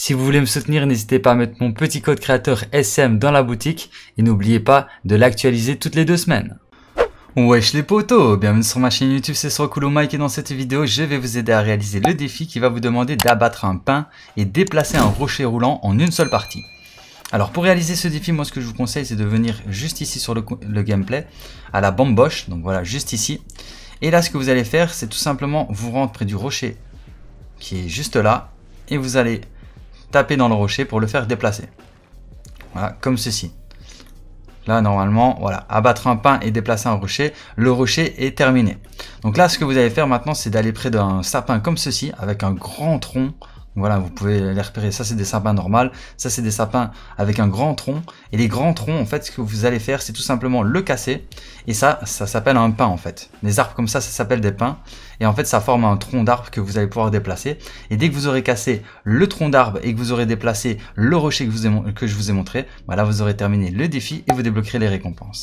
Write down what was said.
Si vous voulez me soutenir, n'hésitez pas à mettre mon petit code créateur SM dans la boutique et n'oubliez pas de l'actualiser toutes les deux semaines. Wesh les potos, bienvenue sur ma chaîne YouTube, c'est Srokulo Mike et dans cette vidéo, je vais vous aider à réaliser le défi qui va vous demander d'abattre un pain et déplacer un rocher roulant en une seule partie. Alors pour réaliser ce défi, moi ce que je vous conseille c'est de venir juste ici sur le, gameplay, à la bamboche, donc voilà juste ici. Et là ce que vous allez faire c'est tout simplement vous rendre près du rocher qui est juste là et vous allez taper dans le rocher pour le faire déplacer. Voilà, comme ceci. Là, normalement, voilà, abattre un pain et déplacer un rocher, le rocher est terminé. Donc là, ce que vous allez faire maintenant, c'est d'aller près d'un sapin comme ceci, avec un grand tronc, voilà, vous pouvez les repérer. Ça, c'est des sapins normaux. Ça, c'est des sapins avec un grand tronc. Et les grands troncs, en fait, ce que vous allez faire, c'est tout simplement le casser. Et ça, ça s'appelle un pin, en fait. Les arbres comme ça, ça s'appelle des pins. Et en fait, ça forme un tronc d'arbre que vous allez pouvoir déplacer. Et dès que vous aurez cassé le tronc d'arbre et que vous aurez déplacé le rocher que, que je vous ai montré, voilà, bah vous aurez terminé le défi et vous débloquerez les récompenses.